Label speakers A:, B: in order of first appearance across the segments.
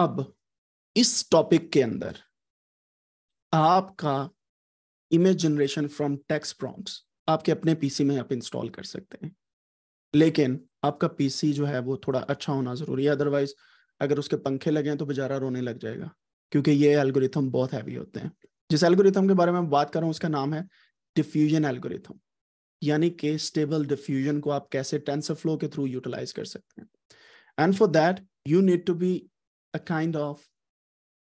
A: अब इस टॉपिक के अंदर आपका image generation from text prompts आपके अपने पीसी में आप इंस्टॉल कर सकते हैं लेकिन आपका पीसी जो है वो थोड़ा अच्छा होना जरूरी है अदरवाइज अगर उसके पंखे लगे हैं तो बेचारा रोने लग जाएगा क्योंकि ये एल्गोरिथम बहुत हैवी होते हैं जिस एल्गोरिथम के बारे में बात कर रहा हूँ उसका नाम है डिफ्यूजन एल्गोरिथम यानी कि स्टेबल डिफ्यूजन को आप कैसे टेंसर फ्लो के थ्रू यूटिलाइज कर सकते हैं and for that you need to be a kind of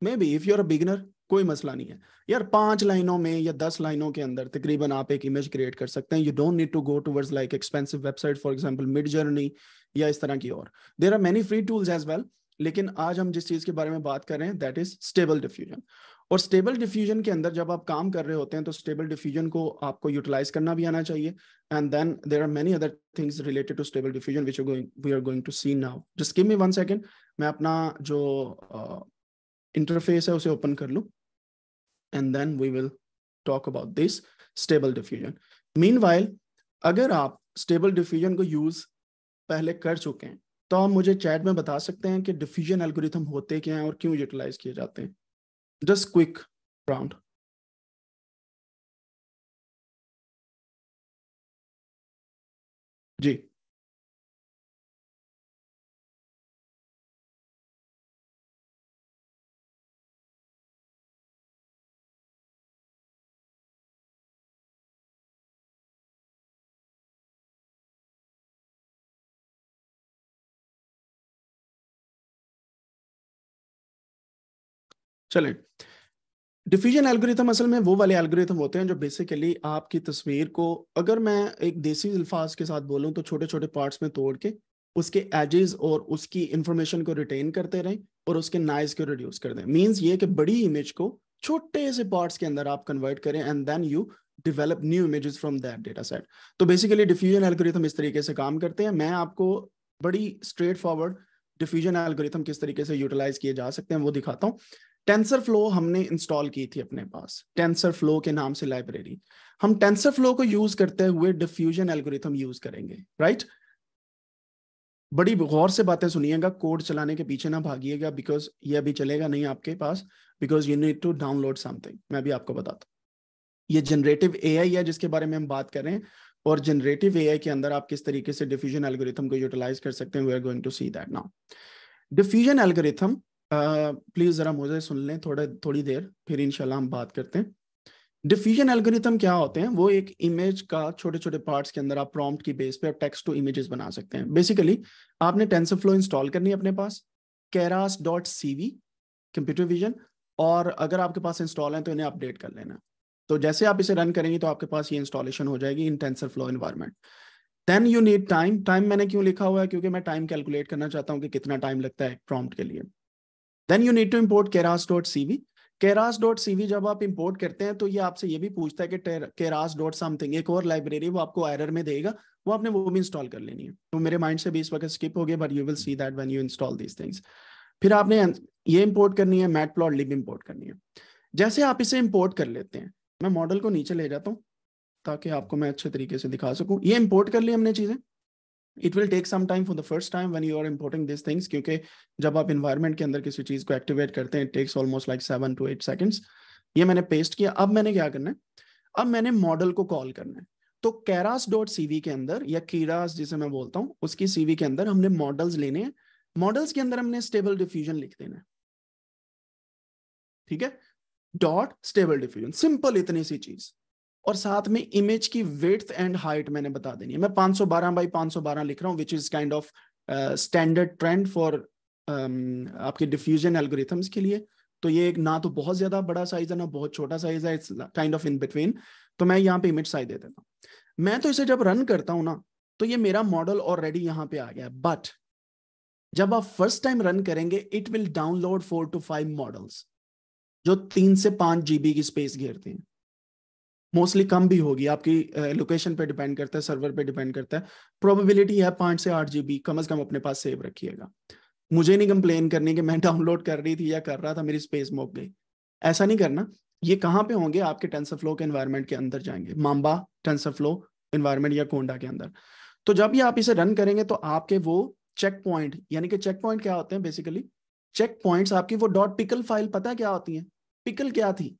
A: maybe if you're a beginner कोई मसला नहीं है यार पांच लाइनों में या दस लाइनों के अंदर तकरीबन आप एक इमेज क्रिएट कर सकते हैं you don't need to go towards like expensive website for example Midjourney या इस तरह की और there are many free tools as well लेकिन आज हम जिस चीज के बारे में बात कर रहे हैं दैट इज स्टेबल डिफ्यूजन और स्टेबल डिफ्यूजन के अंदर जब आप काम कर रहे होते हैं तो स्टेबल डिफ्यूजन को आपको यूटिलाइज करना भी आना चाहिए and then there are many other things related to stable diffusion which we are going to see now just give me one second मैं अपना जो इंटरफेस uh, है उसे ओपन कर लूँ and then we will talk about this stable diffusion mean अगर आप stable diffusion को यूज़ पहले कर चुके हैं तो आप मुझे चैट में बता सकते
B: हैं कि डिफ्यूजन एल्गोरिथम होते क्या हैं और क्यों यूटिलाइज किए जाते हैं just quick round. जी चले डिफ्यूजन
A: एल्गोरिथम असल में वो वाले एल्गोरिथम होते हैं जो बेसिकली आपकी तस्वीर को अगर मैं एक देसी अल्फाज के साथ बोलूं तो छोटे छोटे पार्ट्स में तोड़ के उसके एजेस और उसकी इंफॉर्मेशन को रिटेन करते रहें और उसके नाइज को रिड्यूस कर दें मीन्स ये कि बड़ी इमेज को छोटे से पार्ट्स के अंदर आप कन्वर्ट करें and then you develop new images from that data set तो बेसिकली डिफ्यूजन एल्गोरिथम इस तरीके से काम करते हैं मैं आपको बड़ी स्ट्रेट फॉरवर्ड डिफ्यूजन एल्गोरिथम किस तरीके से यूटिलाइज किए जा सकते हैं वो दिखाता हूँ टेंसर फ्लो हमने इंस्टॉल की थी अपने पास टेंसर फ्लो के नाम से लाइब्रेरी हम टेंसर फ्लो को यूज करते हुए डिफ्यूजन एल्गोरिथम यूज करेंगे राइट बड़ी गौर से बातें सुनिएगा कोड चलाने के पीछे ना भागिएगा बिकॉज ये अभी चलेगा नहीं आपके पास because you need to download something मैं भी आपको बताता हूँ ये जनरेटिव ए है जिसके बारे में हम बात कर रहे हैं और जनरेटिव ए के अंदर आप किस तरीके से डिफ्यूजन एल्गोरिथम को यूटिलाइज कर सकते हैं we are going to see that now diffusion algorithm please जरा मुझे सुन लें थोड़े थोड़ी देर फिर इनशाला हम बात करते हैं डिफ्यूजन एल्गोरिथम क्या होते हैं वो एक इमेज का छोटे छोटे पार्ट्स के अंदर आप प्रॉम्प्ट की बेस पे और टेक्स्ट टू इमेजेस बना सकते हैं बेसिकली आपने टेंसर फ्लो इंस्टॉल करनी है अपने पास Keras dot C V computer vision और अगर आपके पास इंस्टॉल है तो इन्हें अपडेट कर लेना तो जैसे आप इसे रन करेंगे तो आपके पास ये इंस्टॉलेशन हो जाएगी in TensorFlow environment then you need time time मैंने क्यों लिखा हुआ है क्योंकि मैं टाइम कैलकुलेट करना चाहता हूँ कि कितना टाइम लगता है प्रॉम्प्ट के लिए then you need to import dot C V जब आप इंपोर्ट करते हैं तो ये आपसे ये भी पूछता है कि केरास डॉट समथिंग एक और लाइब्रेरी वो आपको एरर में देगा वो आपने वो भी इंस्टॉल कर लेनी है तो मेरे माइंड से भी इस वक्त स्किप हो गया but you will see that when you install these things फिर आपने ये इम्पोर्ट करनी है मैट प्लॉट लिब इंपोर्ट करनी है जैसे आप इसे इम्पोर्ट कर लेते हैं मैं मॉडल को नीचे ले जाता हूँ ताकि आपको मैं अच्छे तरीके से दिखा सकूँ ये इम्पोर्ट कर ली हमने चीज़ें it will take some time for the first time when you are importing this things क्योंकि जब आप इन्वायरमेंट के अंदर किसी चीज को एक्टिवेट करते हैं it takes almost like seven to eight seconds ये मैंने पेस्ट किया अब मैंने क्या करना है अब मैंने मॉडल को कॉल करना है तो कैरास डॉट सीवी के अंदर या कीरास जिसे मैं बोलता हूँ उसकी सीवी के अंदर हमने मॉडल्स लेने हैं मॉडल्स के अंदर हमने स्टेबल डिफ्यूजन लिख देना है ठीक है डॉट स्टेबल डिफ्यूजन सिंपल इतनी सी चीज और साथ में इमेज की वेट एंड हाइट मैंने बता देनी है मैं 512 बाई बारह लिख रहा हूँ which is kind of standard trend for आपके डिफ्यूजन एल्गोरिथम्स के लिए तो ये एक ना तो बहुत ज्यादा बड़ा साइज है ना बहुत छोटा साइज है it's kind of in between तो मैं यहाँ पे इमेज साइज दे देता हूँ मैं तो इसे जब रन करता हूँ ना तो ये मेरा मॉडल ऑलरेडी यहाँ पे आ गया बट जब आप फर्स्ट टाइम रन करेंगे it will download four to five models जो तीन से पांच जीबी की स्पेस घेरते हैं मोस्टली कम भी होगी आपकी लोकेशन पे डिपेंड करता है सर्वर पे डिपेंड करता है प्रोबेबिलिटी है पांच से आठ जीबी कम अज कम अपने पास सेव रखिएगा मुझे नहीं कंप्लेन करनी कि मैं डाउनलोड कर रही थी या कर रहा था मेरी स्पेस मोक गई ऐसा नहीं करना ये कहाँ पे होंगे आपके टेंसर फ्लो के एनवायरमेंट के अंदर जाएंगे माम्बा फ्लो एनवायरमेंट या कोंडा के अंदर तो जब ये आप इसे रन करेंगे तो आपके वो चेक पॉइंट यानी कि चेक पॉइंट क्या होते हैं बेसिकली चेक पॉइंट्स आपकी वो डॉट पिकल फाइल पता है क्या होती है पिकल क्या थी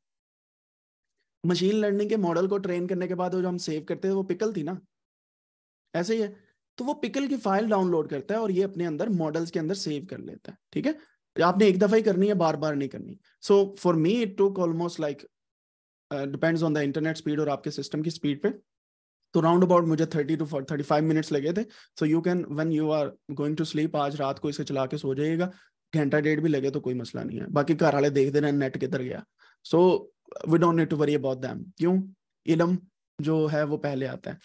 A: मशीन लर्निंग के मॉडल को ट्रेन करने के बाद वो जो हम सेव करते थे वो पिकल थी ना ऐसे ही है तो वो पिकल की फाइल डाउनलोड करता है और ये अपने अंदर मॉडल्स के अंदर सेव कर लेता है ठीक है तो आपने एक दफा ही करनी है बार बार नहीं करनी so for me it took almost like depends on the internet speed और आपके सिस्टम की स्पीड पे तो राउंड अबाउट मुझे thirty to thirty five minutes लगे थे so you can when you are going to sleep आज रात को इसे चला के सो जाइएगा घंटा डेढ़ भी लगे तो कोई मसला नहीं है बाकी घर वाले देख देना नेट किधर गया so so, we don't need to worry about them क्यों इलम जो है वो पहले आता है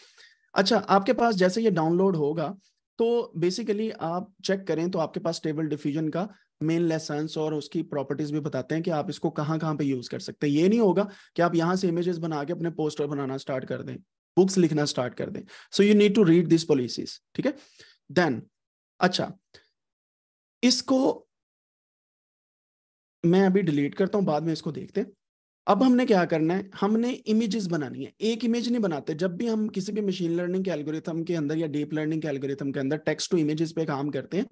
A: अच्छा आपके पास जैसे ये डाउनलोड होगा तो बेसिकली आप चेक करें तो आपके पास टेबल डिफ्यूजन का मेन लेसन और उसकी प्रॉपर्टीज भी बताते हैं कि आप इसको कहाँ कहाँ पे यूज कर सकते हैं ये नहीं होगा कि आप यहाँ से इमेजेस बना के अपने पोस्टर बनाना स्टार्ट कर दें बुक्स लिखना स्टार्ट कर दें so you need to read this policies ठीक है देन अच्छा इसको मैं अभी डिलीट करता हूं बाद में इसको देखते हैं अब हमने क्या करना है हमने इमेजेस बनानी है एक इमेज नहीं बनाते जब भी हम किसी भी मशीन लर्निंग के एल्गोरिथम के अंदर या डीप लर्निंग के एल्गोरिथम के अंदर टेक्स्ट टू इमेजेस पे काम करते हैं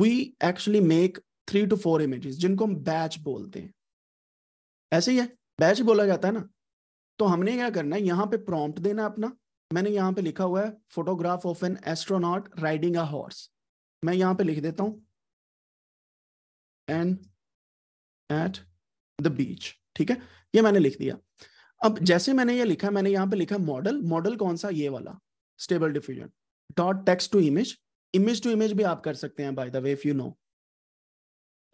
A: we actually make three to four images जिनको हम बैच बोलते हैं ऐसे ही है बैच बोला जाता है ना तो हमने क्या करना है यहाँ पे प्रॉम्प्ट देना अपना मैंने यहाँ पे लिखा हुआ है photograph of an astronaut riding a horse मैं यहाँ पे लिख देता हूं एन एट द बीच ठीक है ये मैंने लिख दिया अब जैसे मैंने ये लिखा मैंने यहाँ पे लिखा मॉडल मॉडल कौन सा ये वाला stable diffusion dot text to image image to image भी आप कर सकते हैं by the way if you know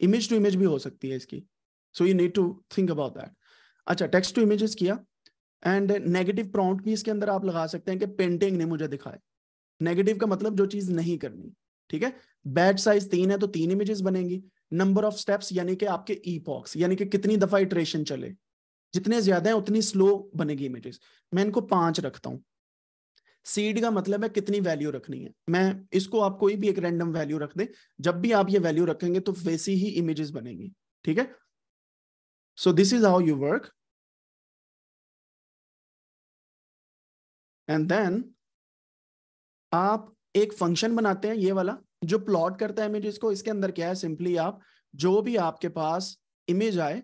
A: image to image भी हो सकती है इसकी so you need to think about that अच्छा टेक्स टू इमेजेस किया एंड नेगेटिव प्रॉन्ट भी इसके अंदर आप लगा सकते हैं कि पेंटिंग ने मुझे दिखाए नेगेटिव का मतलब जो चीज नहीं करनी ठीक है बैच साइज तीन है तो तीन इमेजेस बनेंगी नंबर ऑफ स्टेप्स यानी कि आपके ई पॉक्स यानी कि कितनी दफा इटरेशन चले जितने ज्यादा है उतनी स्लो बनेगी इमेजेस मैं इनको पांच रखता हूँ सीड का मतलब है कितनी वैल्यू रखनी है मैं इसको आप कोई भी एक रैंडम वैल्यू रख दे जब भी आप ये वैल्यू रखेंगे
B: तो वैसी ही इमेजेस बनेंगी ठीक है so this is how you work and then आप एक फंक्शन बनाते हैं ये वाला जो प्लॉट करता है इमेजेस को इसके अंदर क्या है सिंपली
A: आप जो भी आपके पास इमेज आए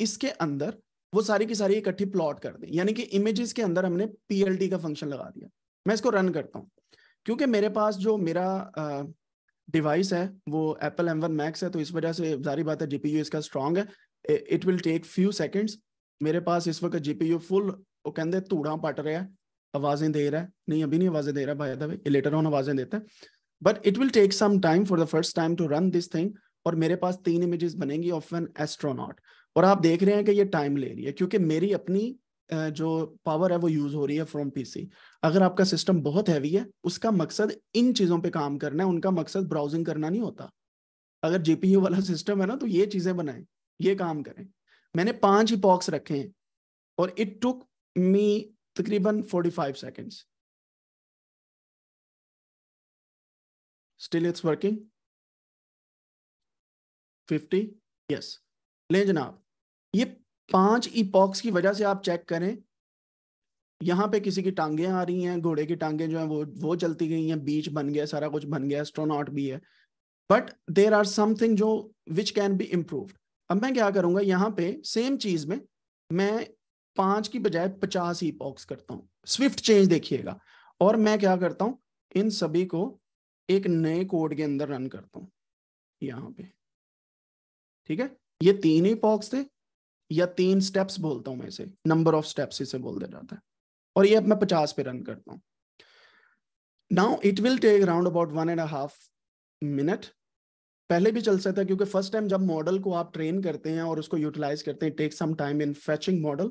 A: इसके अंदर वो सारी की सारी इकट्ठी प्लॉट कर दें यानी कि इमेजेस के अंदर हमने पीएलडी का फंक्शन लगा दिया मैं इसको रन करता हूँ क्योंकि मेरे पास जो मेरा डिवाइस है वो एप्पल एम वन मैक्स है तो इस वजह से जारी बात है जीपीयू इसका स्ट्रांग है it will take few seconds मेरे पास इस वक्त जीपीयू फुल वो कहते धूड़ा पट रहा है आवाज़ें दे रहा है नहीं अभी नहीं आवाज़ें दे रहा भाई दबे भाई लेटर ऑन आवाज़ें देता है but it will take some time for the first time to run this thing और मेरे पास तीन इमेजेस बनेंगी ऑफ एन एस्ट्रोनॉट और आप देख रहे हैं कि ये टाइम ले रही है क्योंकि मेरी अपनी जो पावर है वो यूज हो रही है फ्रॉम पीसी अगर आपका सिस्टम बहुत हैवी है उसका मकसद इन चीजों पे काम करना है उनका मकसद ब्राउजिंग करना नहीं होता अगर जेपीयू वाला सिस्टम है ना तो ये चीजें बनाए ये काम करें मैंने पांच ही पॉक्स
B: रखे हैं और इट टुक मी तकरीबन forty five seconds still it's working fifty yes ले जनाब ये पांच
A: ईपॉक्स की वजह से आप चेक करें यहाँ पे किसी की टांगे आ रही हैं घोड़े की टांगे जो है वो वो चलती गई हैं बीच बन गया सारा कुछ बन गया एस्ट्रोनॉट भी है बट देर आर समथिंग जो विच कैन बी इम्प्रूव अब मैं क्या करूंगा यहाँ पे सेम चीज में मैं पांच की बजाय पचास ही पॉक्स करता हूँ स्विफ्ट चेंज देखिएगा और मैं क्या करता हूँ इन सभी को एक नए कोड के अंदर रन करता हूँ यहाँ पे ठीक है ये तीन ही पॉक्स थे या तीन स्टेप्स बोलता हूँ मैं इसे नंबर ऑफ स्टेप्स इसे बोल दिया जाता है और ये अब मैं पचास पे रन करता हूँ now it will take around about one and half minute पहले भी चल सकता है क्योंकि फर्स्ट टाइम जब मॉडल को आप ट्रेन करते हैं और उसको यूटिलाइज करते हैं take some time in fetching model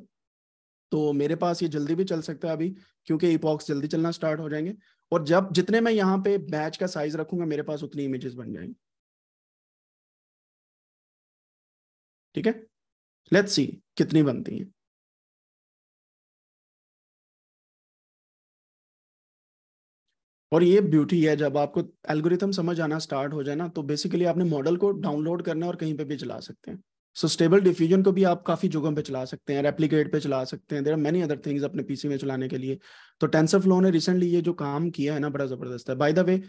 A: तो मेरे पास ये जल्दी भी चल सकता है अभी क्योंकि ईपॉक्स जल्दी चलना स्टार्ट हो जाएंगे और जब जितने मैं यहाँ पे बैच का साइज रखूंगा मेरे पास उतनी इमेजेस बन जाएंगी
B: ठीक है लेट्स सी कितनी बनती है और ये ब्यूटी है जब आपको एल्गोरिथम समझ आना स्टार्ट हो जाए ना तो बेसिकली
A: आपने मॉडल को डाउनलोड करना और कहीं पे भी चला सकते हैं सो स्टेबल डिफ्यूजन को भी आप काफी जगहों पे चला सकते हैं रेप्लीकेट पे चला सकते हैं there are many other things अपने पीसी में चलाने के लिए तो टेंसर फ्लो ने रिसेंटली ये जो काम किया है ना बड़ा जबरदस्त है बाय द वे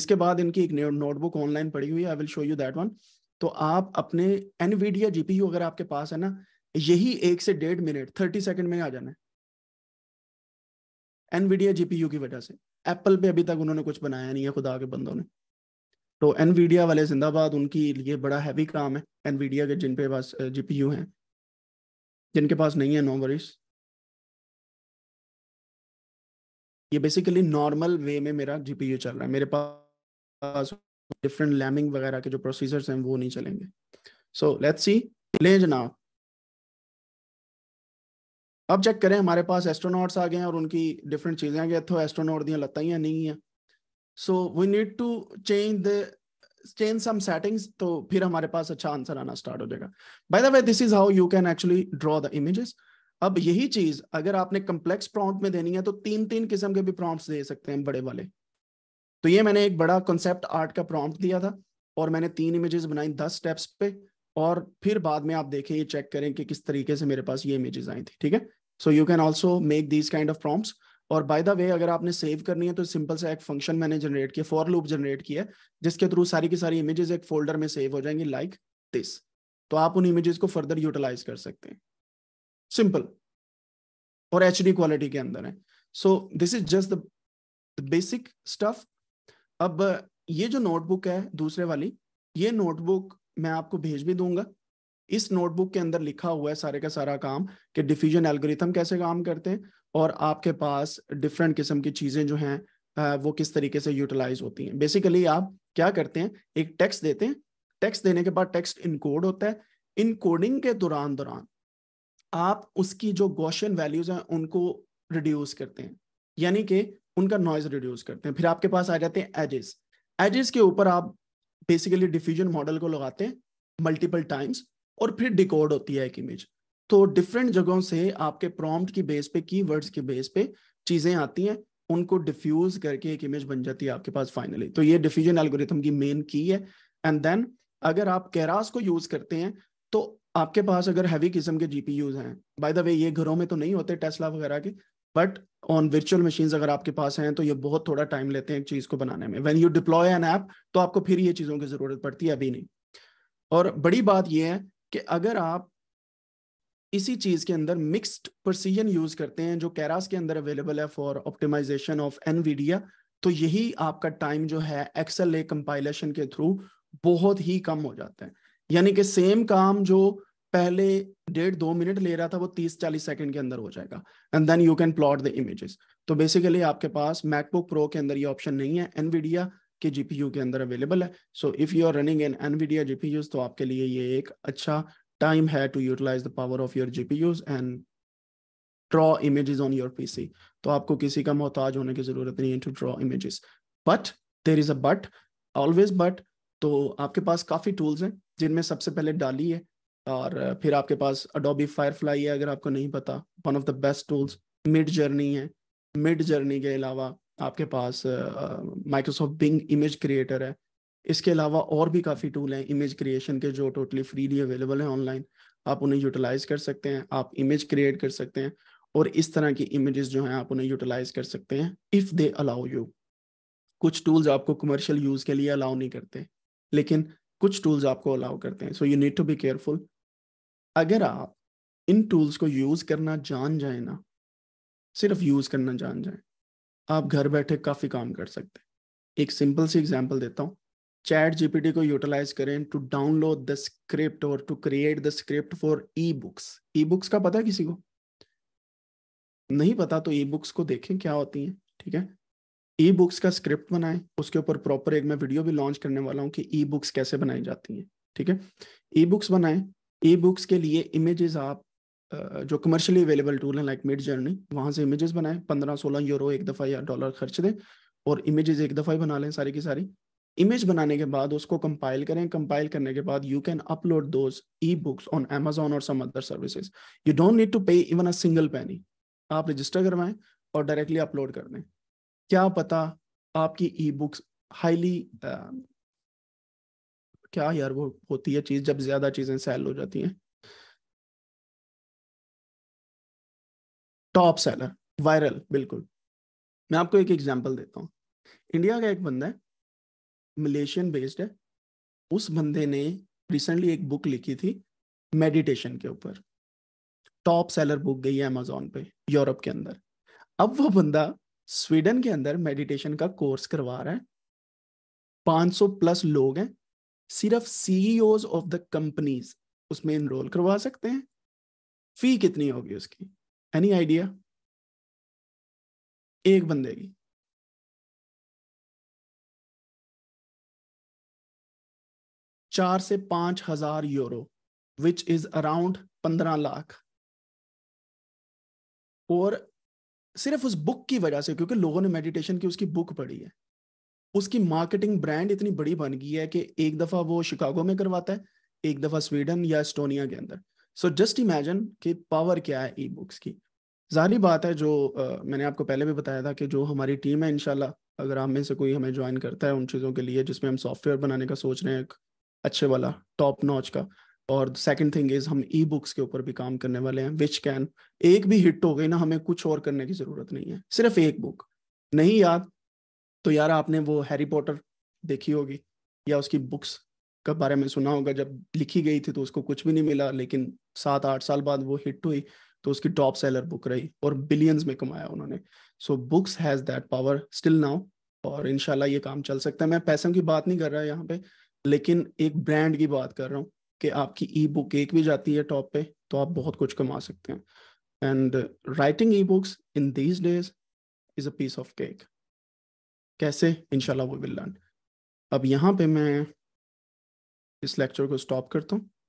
A: इसके बाद इनकी एक नोटबुक ऑनलाइन पड़ी हुई है I will show you that one तो आप अपने एनवीडिया जीपीयू अगर आपके पास है ना यही एक से डेढ़ मिनट थर्टी सेकेंड में आ जाना है एनवीडिया जीपीयू की वजह से एप्पल पे अभी तक उन्होंने कुछ बनाया नहीं है खुदा के बंदों ने तो एनवीडिया वाले जिंदाबाद
B: उनके लिए बड़ा हैवी काम है एनवीडिया के जिनके पास पास जीपीयू हैं जिनके पास नहीं है नो वरीज ये बेसिकली
A: नॉर्मल वे में मेरा जीपीयू चल रहा है मेरे पास डिफरेंट लैमिंग वगैरह के जो प्रोसीजर्स हैं वो नहीं चलेंगे सो लेट्स सी ले जनाब अब चेक करें हमारे पास एस्ट्रोनॉट्स आ गए हैं और उनकी डिफरेंट चीज़ें आ गई तो एस्ट्रोनॉट दियाँ लता नहीं है so we need to change the change some settings तो फिर हमारे पास अच्छा आंसर आना स्टार्ट हो जाएगा by the way this is how you can actually draw the images अब यही चीज अगर आपने कम्प्लेक्स प्रॉम्प्ट में देनी है तो तीन तीन किस्म के भी प्रॉम्प्ट्स दे सकते हैं बड़े वाले तो ये मैंने एक बड़ा कॉन्सेप्ट आर्ट का प्रॉम्प्ट दिया था और मैंने तीन इमेजेस बनाई दस स्टेप्स पे और फिर बाद में आप देखें ये चेक करें कि किस तरीके से मेरे पास ये इमेजेस आई थी ठीक है so you can also make these kind of prompt और बाय द वे अगर आपने सेव करनी है तो सिंपल सा एक फंक्शन मैंने जनरेट किया फॉर लूप जनरेट किया जिसके थ्रू सारी की सारी इमेजेस एक फोल्डर में सेव हो जाएंगी लाइक like दिस तो आप उन इमेजेस को फर्दर यूटिलाइज कर सकते हैं सिंपल और एच क्वालिटी के अंदर है so this is just the basic stuff अब ये जो नोटबुक है दूसरे वाली ये नोटबुक मैं आपको भेज भी दूंगा इस नोटबुक के अंदर लिखा हुआ है सारे का सारा काम कि डिफ्यूजन एल्गोरिथम कैसे काम करते हैं और आपके पास डिफरेंट किस्म की चीज़ें जो हैं वो किस तरीके से यूटिलाइज होती हैं बेसिकली आप क्या करते हैं एक टेक्स्ट देते हैं टेक्स्ट देने के बाद टेक्स्ट इनकोड होता है इनकोडिंग के दौरान दौरान आप उसकी जो गोशन वैल्यूज हैं उनको रिड्यूस करते हैं यानी कि उनका नॉइज रिड्यूस करते हैं फिर आपके पास आ जाते हैं एजेस एजेस के ऊपर आप बेसिकली डिफ्यूजन मॉडल को लगाते हैं मल्टीपल टाइम्स और फिर डिकोड होती है एक इमेज तो डिफरेंट जगहों से आपके प्रॉम्प्ट की बेस पे कीवर्ड्स के बेस पे चीजें आती हैं उनको डिफ्यूज करके एक इमेज बन जाती है आपके पास फाइनली तो ये डिफ्यूजन एल्गोरिथम की मेन की है एंड देन अगर आप कैरास को यूज करते हैं तो आपके पास अगर हैवी किस्म के जीपीयूज हैं बाय द वे ये घरों में तो नहीं होते टेस्ला वगैरह के बट ऑन वर्चुअल मशीन अगर आपके पास हैं तो ये बहुत थोड़ा टाइम लेते हैं एक चीज को बनाने में when you deploy an app तो आपको फिर ये चीजों की जरूरत पड़ती है अभी नहीं और बड़ी बात यह है कि अगर आप इसी चीज के अंदर मिक्स्ड प्रोसीजन यूज करते हैं जो कैरास के अंदर अवेलेबल है फॉर ऑप्टिमाइजेशन ऑफ एनवीडिया तो यही आपका टाइम जो है एक्सेल ए कंपाइलेशन के थ्रू बहुत ही कम हो जाता है यानी कि सेम काम जो पहले डेढ़ दो मिनट ले रहा था वो तीस चालीस सेकंड के अंदर हो जाएगा and then you can plot the images तो बेसिकली आपके पास मैकबुक प्रो के अंदर ये ऑप्शन नहीं है एनवीडिया के जीपीयू के अंदर अवेलेबल है so if you are running in NVIDIA GPUs तो आपके लिए ये एक अच्छा टाइम है to utilize the power of your GPUs and draw images on your PC तो आपको किसी का मोहताज होने की जरूरत नहीं है to draw images but there is a but always but तो आपके पास काफी टूल्स हैं जिनमें सबसे पहले डाली है और फिर आपके पास अडोबी फायरफ्लाई है अगर आपको नहीं पता one of the best tools Midjourney है मिड जर्नी के अलावा आपके पास माइक्रोसॉफ्ट बिंग इमेज क्रिएटर है इसके अलावा और भी काफ़ी टूल हैं इमेज क्रिएशन के जो टोटली फ्रीली अवेलेबल हैं ऑनलाइन आप उन्हें यूटिलाइज कर सकते हैं आप इमेज क्रिएट कर सकते हैं और इस तरह की इमेजेस जो हैं आप उन्हें यूटिलाइज कर सकते हैं इफ़ दे अलाउ यू कुछ टूल्स आपको कमर्शियल यूज़ के लिए अलाउ नहीं करते लेकिन कुछ टूल्स आपको अलाउ करते हैं so you need to be careful अगर आप इन टूल्स को यूज करना जान जाए ना सिर्फ यूज करना जान जाए आप घर बैठे काफी काम कर सकते हैं एक सिंपल सी एग्जांपल देता हूँ चैट जीपीटी को यूटिलाइज करें टू डाउनलोड द स्क्रिप्ट और to create the script for e books e books का पता है किसी को नहीं पता तो ई बुक्स को देखें क्या होती हैं ठीक है ई बुक्स का स्क्रिप्ट बनाएं उसके ऊपर प्रॉपर एक मैं वीडियो भी लॉन्च करने वाला हूँ कि ई बुक्स कैसे बनाई जाती हैं ठीक है ई बुक्स बनाएं ई बुक्स के लिए इमेजेस आप जो कमर्शियली अवेलेबल टूल हैं लाइक मिड जर्नी वहाँ से इमेजेस बनाएं पंद्रह सोलह यूरो एक दफ़ा या डॉलर खर्च दें और इमेजेस एक दफ़ा ही बना लें सारी की सारी इमेज बनाने के बाद उसको कंपाइल करें कंपाइल करने के बाद you can upload those e books on Amazon और some other services you don't need to pay even a single penny आप रजिस्टर करवाएं और डायरेक्टली अपलोड कर दें क्या पता आपकी ई बुक्स हाईली क्या
B: यार वो होती है चीज जब ज्यादा चीजें सेल हो जाती हैं टॉप सेलर वायरल बिल्कुल मैं आपको एक एग्जांपल
A: देता हूँ इंडिया का एक बंदा है मलेशियन बेस्ड है उस बंदे ने रिसेंटली एक बुक लिखी थी मेडिटेशन के ऊपर टॉप सेलर बुक गई है अमेजोन पे यूरोप के अंदर अब वो बंदा स्वीडन के अंदर मेडिटेशन का कोर्स करवा रहा है 500 प्लस लोग हैं सिर्फ सीईओ ऑफ द कंपनीज उसमें इनरोल करवा सकते हैं फी कितनी
B: होगी उसकी एनी आइडिया एक बंदे की चार से पांच हजार यूरो विच इज अराउंड पंद्रह लाख
A: और सिर्फ उस बुक की वजह से क्योंकि लोगों ने मेडिटेशन की उसकी बुक पढ़ी है उसकी मार्केटिंग ब्रांड इतनी बड़ी बन गई है कि एक दफा वो शिकागो में करवाता है एक दफा स्वीडन या एस्टोनिया के अंदर सो जस्ट इमेजिन कि पावर क्या है ई बुक्स की जारी बात है जो आ, मैंने आपको पहले भी बताया था कि जो हमारी टीम है इनशाला अगर आप में से कोई हमें ज्वाइन करता है उन चीज़ों के लिए जिसमें हम सॉफ्टवेयर बनाने का सोच रहे हैं एक अच्छे वाला टॉप नॉच का और सेकंड थिंग इज हम ई बुक्स के ऊपर भी काम करने वाले हैं विच कैन एक भी हिट हो गई ना हमें कुछ और करने की जरूरत नहीं है सिर्फ एक बुक नहीं याद तो यार आपने वो हैरी पॉटर देखी होगी या उसकी बुक्स के बारे में सुना होगा जब लिखी गई थी तो उसको कुछ भी नहीं मिला लेकिन सात आठ साल बाद वो हिट हुई तो उसकी टॉप सेलर बुक रही और बिलियंस में कमाया उन्होंने so books has that power still now और इनशाला ये काम चल सकता है मैं पैसों की बात नहीं कर रहा यहाँ पे लेकिन एक ब्रांड की बात कर रहा हूँ कि आपकी ई बुक एक भी जाती है टॉप पे तो आप बहुत कुछ कमा सकते हैं and writing e books in these days is a piece of cake
B: कैसे इनशाला वो विल लर्न अब यहाँ पे मैं इस लेक्चर को स्टॉप करता हूँ